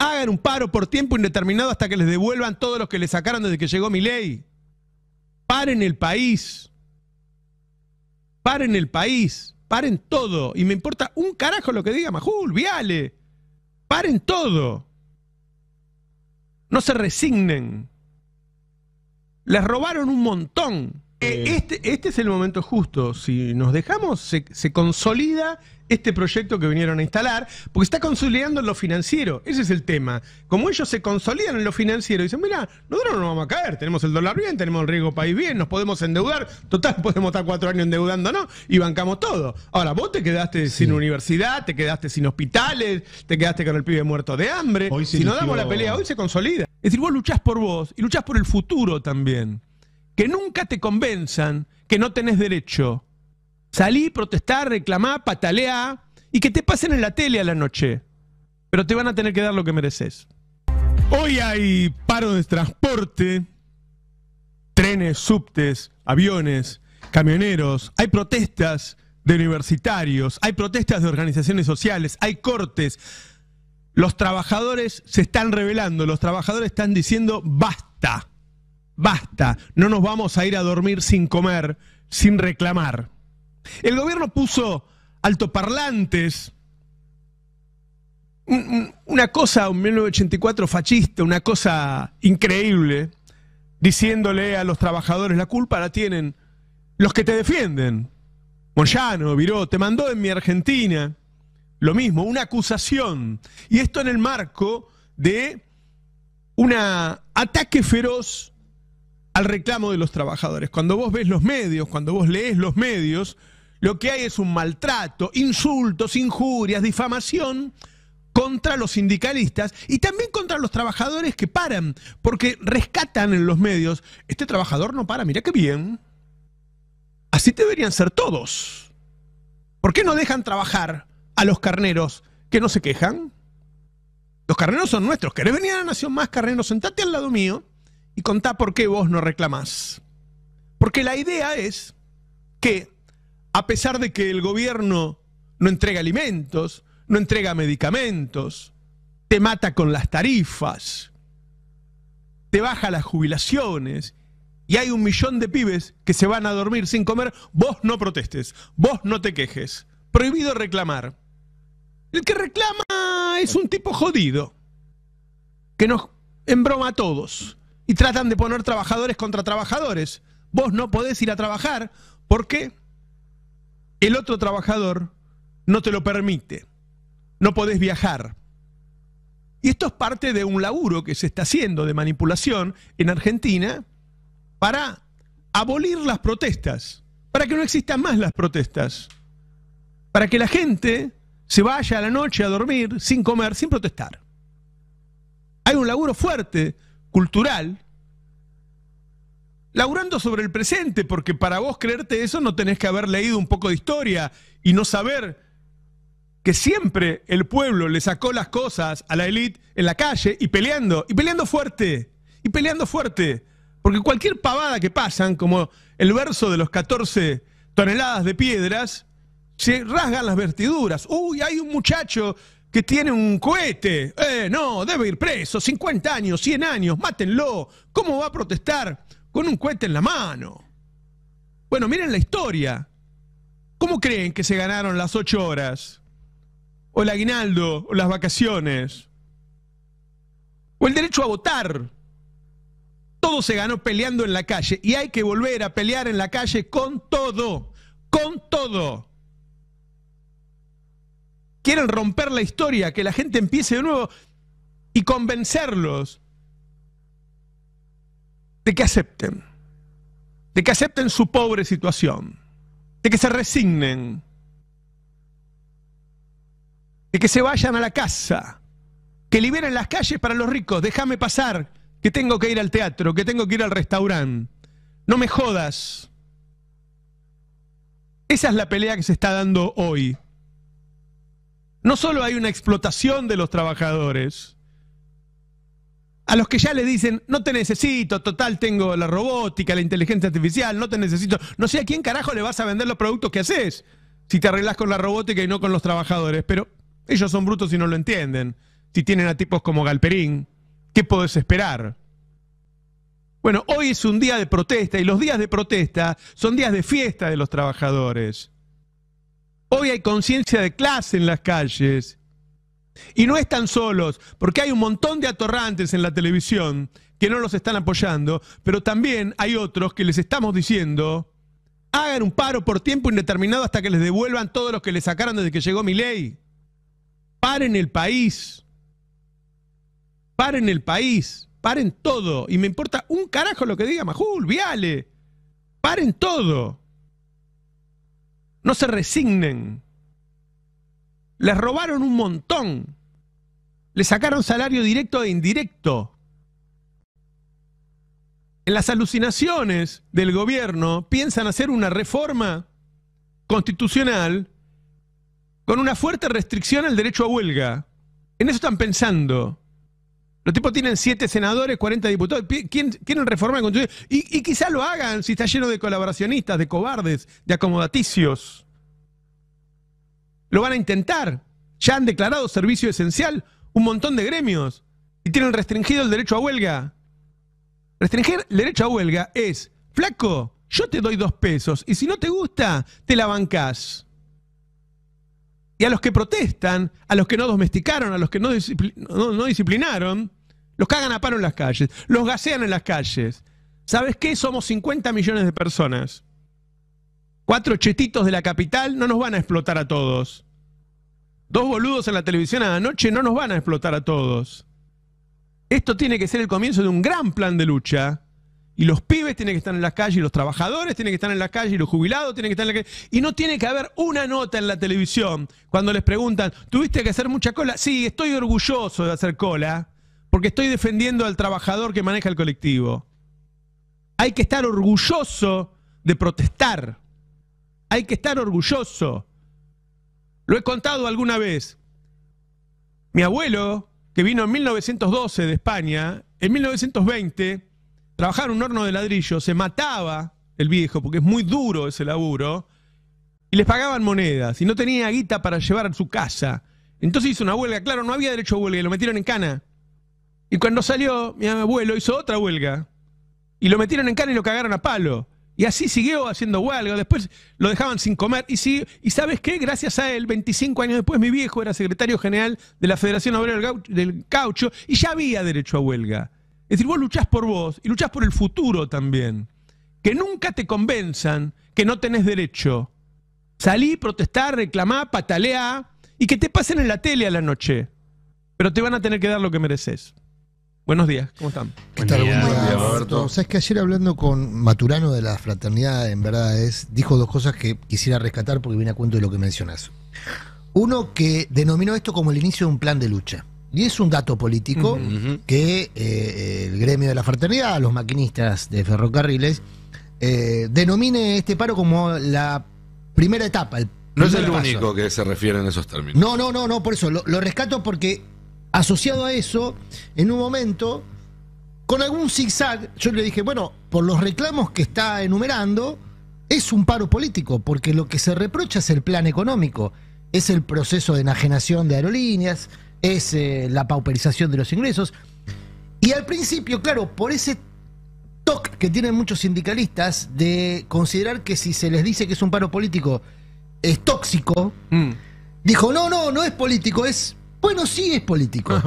hagan un paro por tiempo indeterminado hasta que les devuelvan todos los que les sacaron desde que llegó mi ley. Paren el país. Paren el país. Paren todo. Y me importa un carajo lo que diga Majul, Viale. Paren todo. No se resignen. Les robaron un montón. Eh, este, este es el momento justo. Si nos dejamos, se, consolida este proyecto que vinieron a instalar, porque está consolidando en lo financiero. Ese es el tema. Como ellos se consolidan en lo financiero, dicen, mira, nosotros no nos vamos a caer, tenemos el dólar bien, tenemos el riesgo país bien, nos podemos endeudar, total, podemos estar cuatro años endeudándonos y bancamos todo. Ahora, vos te quedaste sin universidad, te quedaste sin hospitales, te quedaste con el pibe muerto de hambre. si no damos la pelea, hoy se consolida. Es decir, vos luchás por vos y luchás por el futuro también que nunca te convenzan que no tenés derecho. Salí, protestar, reclamar, patalear y que te pasen en la tele a la noche. Pero te van a tener que dar lo que mereces. Hoy hay paro de transporte, trenes, subtes, aviones, camioneros, hay protestas de universitarios, hay protestas de organizaciones sociales, hay cortes. Los trabajadores se están revelando, los trabajadores están diciendo basta basta, no nos vamos a ir a dormir sin comer, sin reclamar. El gobierno puso altoparlantes, una cosa, un 1984 fascista, una cosa increíble, diciéndole a los trabajadores, la culpa la tienen los que te defienden. Moyano, Viró, te mandó en mi Argentina, lo mismo, una acusación. Y esto en el marco de un ataque feroz al reclamo de los trabajadores. Cuando vos ves los medios, cuando vos lees los medios, lo que hay es un maltrato, insultos, injurias, difamación contra los sindicalistas y también contra los trabajadores que paran, porque rescatan en los medios, este trabajador no para, mira qué bien. Así deberían ser todos. ¿Por qué no dejan trabajar a los carneros que no se quejan? Los carneros son nuestros. ¿Querés venir a la Nación Más, carneros? Sentate al lado mío y contá por qué vos no reclamás. Porque la idea es que, a pesar de que el gobierno no entrega alimentos, no entrega medicamentos, te mata con las tarifas, te baja las jubilaciones y hay un millón de pibes que se van a dormir sin comer, vos no protestes, vos no te quejes. Prohibido reclamar. El que reclama es un tipo jodido, que nos embroma a todos y tratan de poner trabajadores contra trabajadores. Vos no podés ir a trabajar porque el otro trabajador no te lo permite. No podés viajar. Y esto es parte de un laburo que se está haciendo de manipulación en Argentina para abolir las protestas, para que no existan más las protestas, para que la gente se vaya a la noche a dormir sin comer, sin protestar. Hay un laburo fuerte cultural, laburando sobre el presente, porque para vos creerte eso no tenés que haber leído un poco de historia y no saber que siempre el pueblo le sacó las cosas a la élite en la calle y peleando, y peleando fuerte, y peleando fuerte, porque cualquier pavada que pasan, como el verso de los 14 toneladas de piedras, se rasgan las vertiduras. Uy, hay un muchacho que tiene un cohete. Eh, no, debe ir preso. 50 años, 100 años, mátenlo. ¿Cómo va a protestar con un cohete en la mano? Bueno, miren la historia. ¿Cómo creen que se ganaron las 8 horas? O el aguinaldo, o las vacaciones. O el derecho a votar. Todo se ganó peleando en la calle y hay que volver a pelear en la calle con todo, con todo quieren romper la historia, que la gente empiece de nuevo y convencerlos de que acepten, de que acepten su pobre situación, de que se resignen, de que se vayan a la casa, que liberen las calles para los ricos, déjame pasar, que tengo que ir al teatro, que tengo que ir al restaurante, no me jodas. Esa es la pelea que se está dando hoy. No solo hay una explotación de los trabajadores, a los que ya le dicen, no te necesito, total, tengo la robótica, la inteligencia artificial, no te necesito. No sé a quién carajo le vas a vender los productos que haces si te arreglas con la robótica y no con los trabajadores, pero ellos son brutos y no lo entienden. Si tienen a tipos como Galperín, ¿qué podés esperar? Bueno, hoy es un día de protesta y los días de protesta son días de fiesta de los trabajadores. Hoy hay conciencia de clase en las calles. Y no están solos, porque hay un montón de atorrantes en la televisión que no los están apoyando, pero también hay otros que les estamos diciendo, hagan un paro por tiempo indeterminado hasta que les devuelvan todos los que les sacaron desde que llegó mi ley. Paren el país. Paren el país. Paren todo. Y me importa un carajo lo que diga Majul, Viale. Paren todo. No se resignen. Les robaron un montón. Le sacaron salario directo e indirecto. En las alucinaciones del gobierno piensan hacer una reforma constitucional con una fuerte restricción al derecho a huelga. En eso están pensando. Los tipos tienen siete senadores, cuarenta diputados. ¿Quién, quieren reformar el Y, quizás quizá lo hagan si está lleno de colaboracionistas, de cobardes, de acomodaticios. Lo van a intentar. Ya han declarado servicio esencial un montón de gremios y tienen restringido el derecho a huelga. Restringir el derecho a huelga es, flaco, yo te doy dos pesos y si no te gusta, te la bancás y a los que protestan, a los que no domesticaron, a los que no, disciplinaron, los cagan a paro en las calles, los gasean en las calles. ¿Sabes qué? Somos 50 millones de personas. Cuatro chetitos de la capital no nos van a explotar a todos. Dos boludos en la televisión a la noche no nos van a explotar a todos. Esto tiene que ser el comienzo de un gran plan de lucha y los pibes tienen que estar en la calle, y los trabajadores tienen que estar en la calle, y los jubilados tienen que estar en la calle. Y no tiene que haber una nota en la televisión cuando les preguntan, ¿tuviste que hacer mucha cola? Sí, estoy orgulloso de hacer cola, porque estoy defendiendo al trabajador que maneja el colectivo. Hay que estar orgulloso de protestar. Hay que estar orgulloso. Lo he contado alguna vez. Mi abuelo, que vino en 1912 de España, en 1920 Trabajar un horno de ladrillo, se mataba el viejo, porque es muy duro ese laburo, y les pagaban monedas, y no tenía guita para llevar a su casa. Entonces hizo una huelga, claro, no había derecho a huelga, y lo metieron en cana. Y cuando salió, mi abuelo hizo otra huelga, y lo metieron en cana y lo cagaron a palo. Y así siguió haciendo huelga, después lo dejaban sin comer. Y, y sabes qué, gracias a él, 25 años después, mi viejo era secretario general de la Federación Obrera del Caucho y ya había derecho a huelga. Es decir, vos luchás por vos y luchás por el futuro también. Que nunca te convenzan que no tenés derecho. Salí, protestar, reclamá, pataleá y que te pasen en la tele a la noche. Pero te van a tener que dar lo que mereces. Buenos días, ¿cómo están? ¿Qué tal? Roberto. Sabes que ayer hablando con Maturano de la fraternidad, en verdad es, dijo dos cosas que quisiera rescatar porque viene a cuento de lo que mencionas. Uno que denominó esto como el inicio de un plan de lucha. Y es un dato político que eh, el gremio de la fraternidad, los maquinistas de ferrocarriles, eh, denomine este paro como la primera etapa. no es el único que se refiere en esos términos. No, no, no, no, por eso lo, lo rescato porque asociado a eso, en un momento, con algún zigzag, yo le dije, bueno, por los reclamos que está enumerando, es un paro político, porque lo que se reprocha es el plan económico, es el proceso de enajenación de aerolíneas, es eh, la pauperización de los ingresos. Y al principio, claro, por ese toque que tienen muchos sindicalistas de considerar que si se les dice que es un paro político, es tóxico, mm. dijo, no, no, no es político, es... Bueno, sí es político. Ah,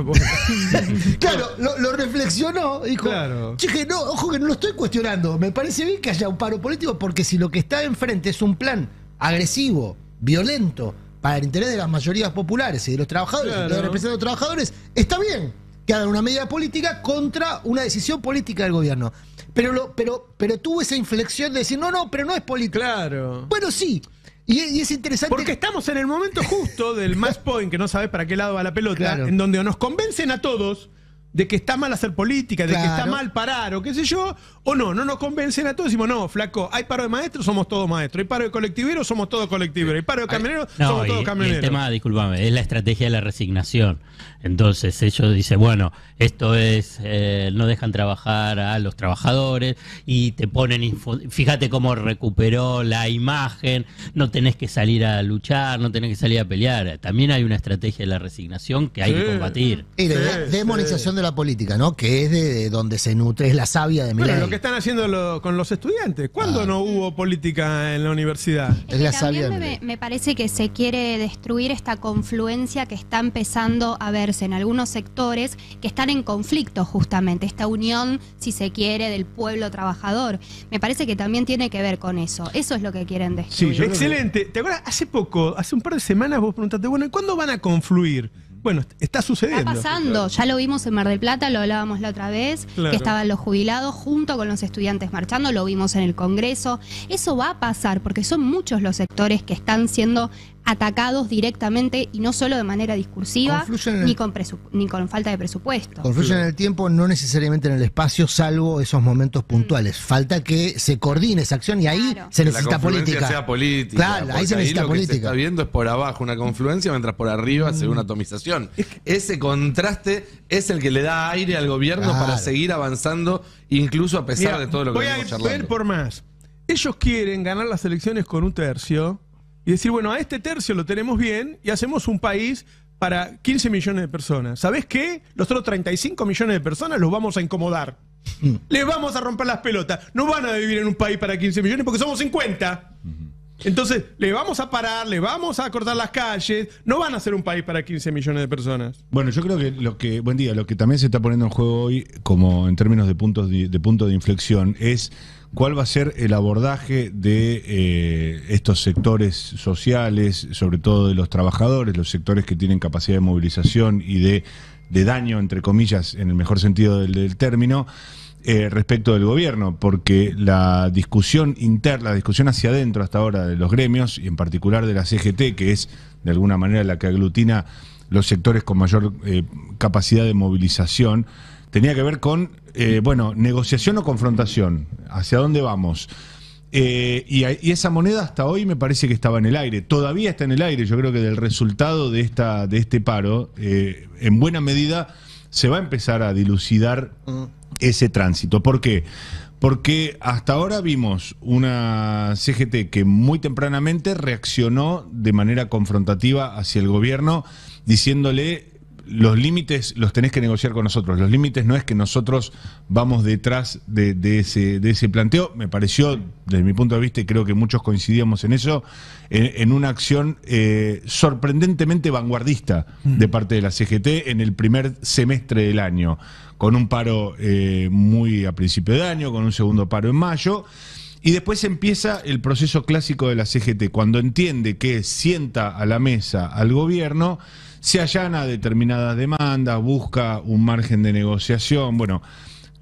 claro, lo, reflexionó, dijo, claro. Che, no, ojo que no lo estoy cuestionando, me parece bien que haya un paro político porque si lo que está enfrente es un plan agresivo, violento, para el interés de las mayorías populares y de los trabajadores, de los de los trabajadores, está bien que hagan una medida política contra una decisión política del gobierno. Pero, lo, pero, pero tuvo esa inflexión de decir, no, no, pero no es política. Claro. Bueno, sí. Y, es interesante. Porque estamos en el momento justo del más point, que no sabes para qué lado va la pelota, en donde nos convencen a todos de que está mal hacer política, de que está mal parar o qué sé yo, o no, no nos convencen a todos, decimos, no, flaco, hay paro de maestros, somos todos maestros, hay paro de colectiveros, somos todos colectiveros, hay paro de camioneros, somos todos camioneros. el tema, discúlpame, es la estrategia de la resignación. Entonces ellos dicen, bueno, esto es, eh, no dejan trabajar a los trabajadores y te ponen, fíjate cómo recuperó la imagen, no tenés que salir a luchar, no tenés que salir a pelear. También hay una estrategia de la resignación que hay que combatir. Y de demonización de la política, ¿no? Que es de, donde se nutre, es la savia de Milei. Bueno, lo que están haciendo con los estudiantes. ¿Cuándo ah. no hubo política en la universidad? Es, la savia me, parece que se quiere destruir esta confluencia que está empezando a verse en algunos sectores que están en conflicto justamente, esta unión, si se quiere, del pueblo trabajador. Me parece que también tiene que ver con eso. Eso es lo que quieren destruir. Sí, excelente. ¿Te acuerdas? Hace poco, hace un par de semanas vos preguntaste, bueno, ¿y cuándo van a confluir? Bueno, está sucediendo. Está pasando, ya lo vimos en Mar del Plata, lo hablábamos la otra vez, que estaban los jubilados junto con los estudiantes marchando, lo vimos en el Congreso. Eso va a pasar porque son muchos los sectores que están siendo atacados directamente y no solo de manera discursiva ni, con falta de presupuesto. Confluyen en el tiempo, no necesariamente en el espacio, salvo esos momentos puntuales. Mm. Falta que se coordine esa acción y ahí se necesita política. Sea política. Claro, ahí se necesita lo Que está viendo es por abajo una confluencia, mientras por arriba se ve una mm. atomización. Ese contraste es el que le da aire al gobierno para seguir avanzando, incluso a pesar de todo lo que voy a ir por más. Ellos quieren ganar las elecciones con un tercio y decir, bueno, a este tercio lo tenemos bien y hacemos un país para 15 millones de personas. sabes qué? Los otros 35 millones de personas los vamos a incomodar. Mm. Les vamos a romper las pelotas. No van a vivir en un país para 15 millones porque somos 50. Entonces, le vamos a parar, le vamos a cortar las calles, no van a ser un país para 15 millones de personas. Bueno, yo creo que lo que, buen día, lo que también se está poniendo en juego hoy, como en términos de puntos de punto de inflexión, es ¿Cuál va a ser el abordaje de eh, estos sectores sociales, sobre todo de los trabajadores, los sectores que tienen capacidad de movilización y de, daño, entre comillas, en el mejor sentido del, término? Eh, respecto del gobierno, porque la discusión interna, la discusión hacia adentro hasta ahora de los gremios, y en particular de la CGT, que es de alguna manera la que aglutina los sectores con mayor eh, capacidad de movilización, tenía que ver con, eh, bueno, negociación o confrontación, hacia dónde vamos. Eh, y, esa moneda hasta hoy me parece que estaba en el aire, todavía está en el aire, yo creo que del resultado de, esta, de este paro, eh, en buena medida se va a empezar a dilucidar mm. ese tránsito. ¿Por qué? Porque hasta ahora vimos una CGT que muy tempranamente reaccionó de manera confrontativa hacia el gobierno, diciéndole los límites los tenés que negociar con nosotros. Los límites no es que nosotros vamos detrás de, ese, planteo. Me pareció, desde mi punto de vista, y creo que muchos coincidíamos en eso, en, una acción eh, sorprendentemente vanguardista mm. de parte de la CGT en el primer semestre del año, con un paro eh, muy a principio de año, con un segundo paro en mayo. Y después empieza el proceso clásico de la CGT, cuando entiende que sienta a la mesa al gobierno se allana determinadas demandas, busca un margen de negociación. Bueno,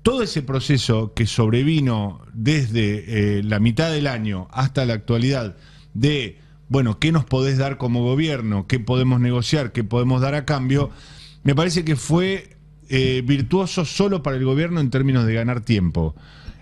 todo ese proceso que sobrevino desde eh, la mitad del año hasta la actualidad de, bueno, ¿qué nos podés dar como gobierno? ¿Qué podemos negociar? ¿Qué podemos dar a cambio? Me parece que fue eh, virtuoso solo para el gobierno en términos de ganar tiempo.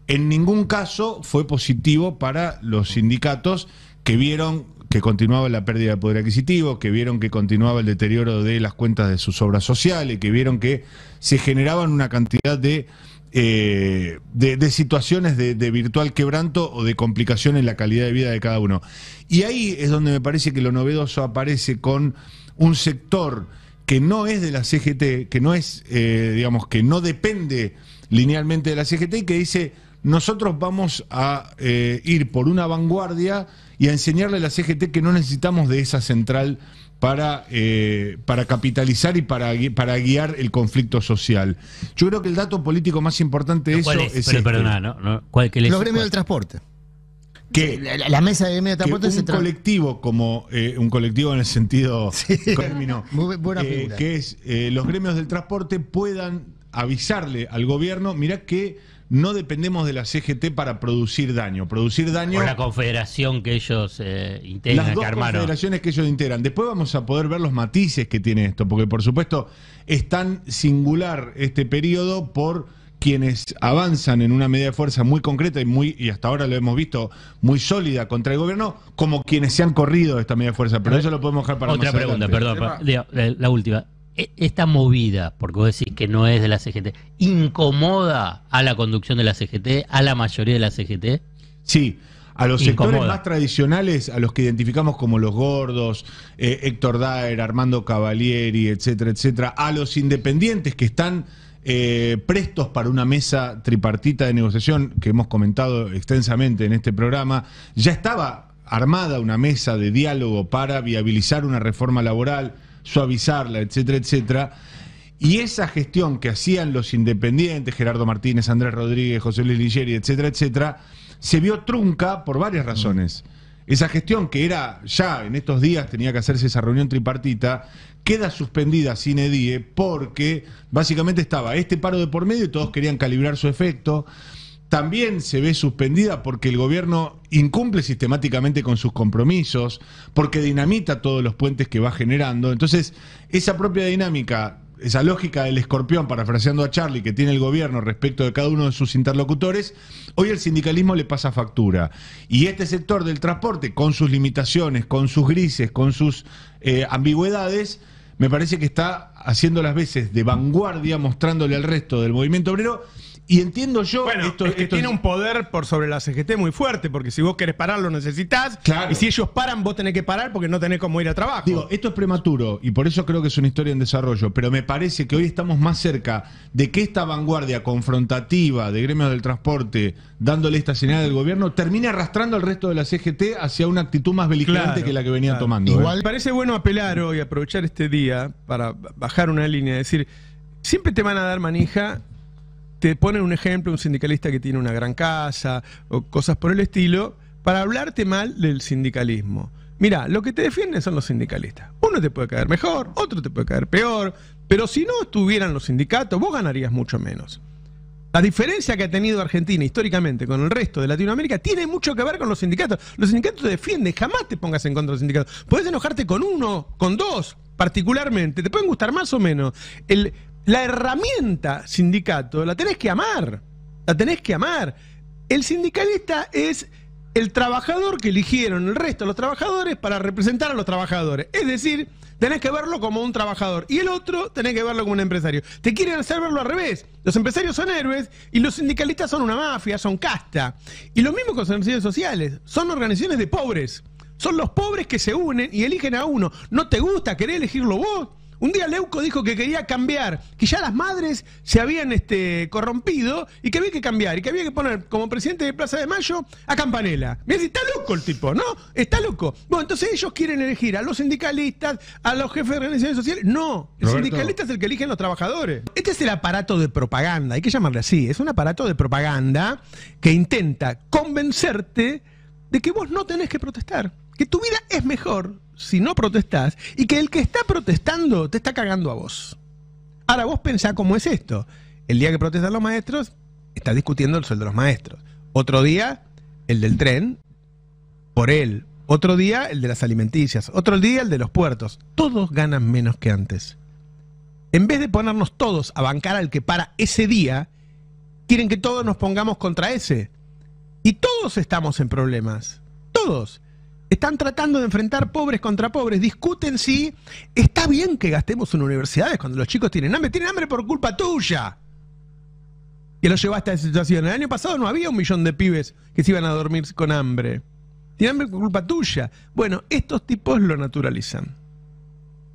En ningún caso fue positivo para los sindicatos que vieron que continuaba la pérdida de poder adquisitivo, que vieron que continuaba el deterioro de las cuentas de sus obras sociales, que vieron que se generaban una cantidad de, eh, de, situaciones de, virtual quebranto o de complicación en la calidad de vida de cada uno. Y ahí es donde me parece que lo novedoso aparece con un sector que no es de la CGT, que no es, eh, digamos, que no depende linealmente de la CGT y que dice nosotros vamos a eh, ir por una vanguardia y a enseñarle a la CGT que no necesitamos de esa central para, eh, para capitalizar y para, para guiar el conflicto social. Yo creo que el dato político más importante de eso es, es este. ¿no? que Los gremios del transporte. Que la, mesa de gremios de transporte es un colectivo como eh, un colectivo en el sentido Muy buena que es los gremios del transporte puedan avisarle al gobierno, mirá que no dependemos de la CGT para producir daño. Producir daño. O la confederación que ellos eh, integran, las dos confederaciones que ellos integran. Después vamos a poder ver los matices que tiene esto, porque por supuesto es tan singular este periodo por quienes avanzan en una medida de fuerza muy concreta y muy y hasta ahora lo hemos visto muy sólida contra el gobierno, como quienes se han corrido de esta medida de fuerza. Pero eso lo podemos dejar para otra pregunta, perdón, eh, la última. E, esta movida, porque vos decís que no es de la CGT, ¿incomoda a la conducción de la CGT, a la mayoría de la CGT? Sí, a los sectores más tradicionales, a los que identificamos como los gordos, eh, Héctor Daer, Armando Cavalieri, etcétera, etcétera, a los independientes que están eh, prestos para una mesa tripartita de negociación que hemos comentado extensamente en este programa, ya estaba armada una mesa de diálogo para viabilizar una reforma laboral suavizarla, etcétera, etcétera. Y esa gestión que hacían los independientes, Gerardo Martínez, Andrés Rodríguez, José Luis Ligeri, etcétera, etcétera, se vio trunca por varias mm. razones. Esa gestión que era ya en estos días tenía que hacerse esa reunión tripartita, queda suspendida sin edie porque básicamente estaba este paro de por medio y todos querían calibrar su efecto también se ve suspendida porque el gobierno incumple sistemáticamente con sus compromisos, porque dinamita todos los puentes que va generando. Entonces, esa propia dinámica, esa lógica del escorpión, parafraseando a Charlie, que tiene el gobierno respecto de cada uno de sus interlocutores, hoy el sindicalismo le pasa factura. Y este sector del transporte, con sus limitaciones, con sus grises, con sus eh, ambigüedades, me parece que está haciendo las veces de vanguardia, mostrándole al resto del movimiento obrero y entiendo yo. esto, que tiene un poder por sobre la CGT muy fuerte, porque si vos querés parar, lo necesitas. Y si ellos paran, vos tenés que parar porque no tenés cómo ir a trabajo. Digo, esto es prematuro y por eso creo que es una historia en desarrollo. Pero me parece que hoy estamos más cerca de que esta vanguardia confrontativa de gremios del transporte, dándole esta señal del gobierno, termine arrastrando al resto de la CGT hacia una actitud más beligerante que la que venía tomando. ¿eh? Igual. Parece bueno apelar hoy, aprovechar este día para bajar una línea, decir. Siempre te van a dar manija te ponen un ejemplo, un sindicalista que tiene una gran casa o cosas por el estilo, para hablarte mal del sindicalismo. Mira, lo que te defienden son los sindicalistas. Uno te puede caer mejor, otro te puede caer peor, pero si no estuvieran los sindicatos, vos ganarías mucho menos. La diferencia que ha tenido Argentina históricamente con el resto de Latinoamérica tiene mucho que ver con los sindicatos. Los sindicatos te defienden, jamás te pongas en contra de los sindicatos. Podés enojarte con uno, con dos, particularmente. Te pueden gustar más o menos. El, la herramienta sindicato la tenés que amar, la tenés que amar. El sindicalista es el trabajador que eligieron el resto de los trabajadores para representar a los trabajadores. Es decir, tenés que verlo como un trabajador y el otro tenés que verlo como un empresario. Te quieren hacer verlo al revés. Los empresarios son héroes y los sindicalistas son una mafia, son casta. Y lo mismo con los sociales, son organizaciones de pobres. Son los pobres que se unen y eligen a uno. ¿No te gusta? querer elegirlo vos? Un día Leuco dijo que quería cambiar, que ya las madres se habían este, corrompido y que había que cambiar, y que había que poner como presidente de Plaza de Mayo a Campanela. Mira, está loco el tipo, ¿no? Está loco. Bueno, entonces ellos quieren elegir a los sindicalistas, a los jefes de organizaciones sociales. No, el sindicalista es el que eligen los trabajadores. Este es el aparato de propaganda, hay que llamarle así. Es un aparato de propaganda que intenta convencerte de que vos no tenés que protestar que tu vida es mejor si no protestás y que el que está protestando te está cagando a vos. Ahora vos pensá cómo es esto. El día que protestan los maestros, está discutiendo el sueldo de los maestros. Otro día, el del tren, por él. Otro día, el de las alimenticias. Otro día, el de los puertos. Todos ganan menos que antes. En vez de ponernos todos a bancar al que para ese día, quieren que todos nos pongamos contra ese. Y todos estamos en problemas. Todos. Están tratando de enfrentar pobres contra pobres. Discuten si está bien que gastemos en universidades cuando los chicos tienen hambre. Tienen hambre por culpa tuya. Que lo llevaste a esa situación. El año pasado no había un millón de pibes que se iban a dormir con hambre. Tienen hambre por culpa tuya. Bueno, estos tipos lo naturalizan.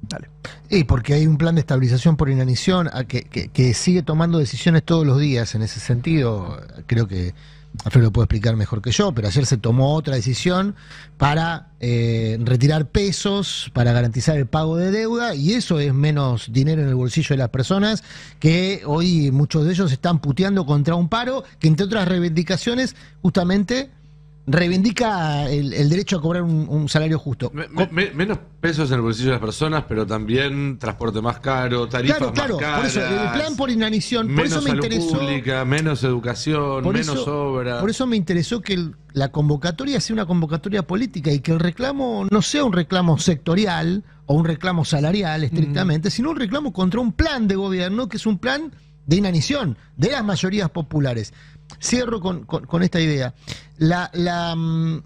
Dale. Y porque hay un plan de estabilización por inanición a que sigue tomando decisiones todos los días en ese sentido. Creo que Alfredo lo puede explicar mejor que yo, pero ayer se tomó otra decisión para eh, retirar pesos, para garantizar el pago de deuda, y eso es menos dinero en el bolsillo de las personas que hoy muchos de ellos están puteando contra un paro que, entre otras reivindicaciones, justamente reivindica el, derecho a cobrar un, salario justo. menos pesos en el bolsillo de las personas, pero también transporte más caro, tarifas más caras. Por eso, el plan por inanición, menos por Pública, menos educación, menos obras... obra. Por eso me interesó que la convocatoria sea una convocatoria política y que el reclamo no sea un reclamo sectorial o un reclamo salarial estrictamente, mm. sino un reclamo contra un plan de gobierno que es un plan de inanición de las mayorías populares cierro con, esta idea. La, mm,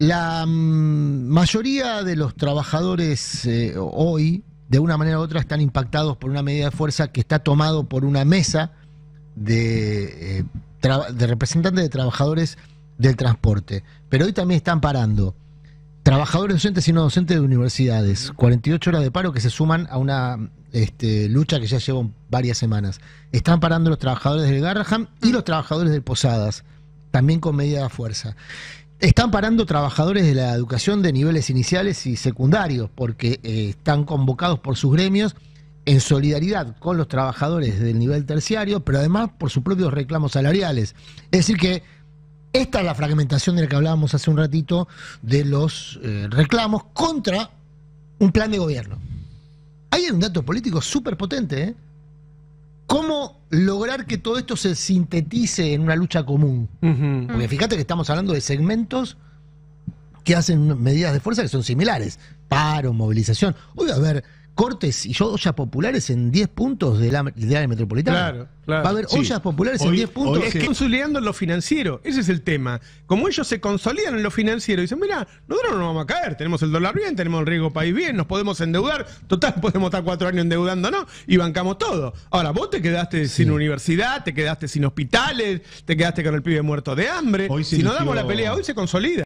mm, mayoría de los trabajadores eh, hoy, de una manera u otra, están impactados por una medida de fuerza que está tomado por una mesa de eh, representantes de trabajadores del transporte. Pero hoy también están parando. Trabajadores docentes y no docentes de universidades, 48 horas de paro que se suman a una este, lucha que ya lleva varias semanas. Están parando los trabajadores del Garraham y mm. los trabajadores de Posadas, también con medida de fuerza. Están parando trabajadores de la educación de niveles iniciales y secundarios, porque eh, están convocados por sus gremios en solidaridad con los trabajadores del nivel terciario, pero además por sus propios reclamos salariales. Es decir, que esta es la fragmentación de la que hablábamos hace un ratito de los eh, reclamos contra un plan de gobierno. Ahí hay un dato político súper potente. ¿eh? ¿Cómo lograr que todo esto se sintetice en una lucha común? Porque fíjate que estamos hablando de segmentos que hacen medidas de fuerza que son similares. Paro, movilización. Hoy a haber cortes y ollas populares en 10 puntos de la metropolitana. Claro, claro. Va a haber ollas populares en 10 puntos. Es que consolidando en lo financiero, ese es el tema. Como ellos se consolidan en lo financiero, dicen, mira, nosotros no nos vamos a caer, tenemos el dólar bien, tenemos el riesgo país bien, nos podemos endeudar, total, podemos estar cuatro años no y bancamos todo. Ahora, vos te quedaste sin universidad, te quedaste sin hospitales, te quedaste con el pibe muerto de hambre. si no damos la pelea, hoy se consolida.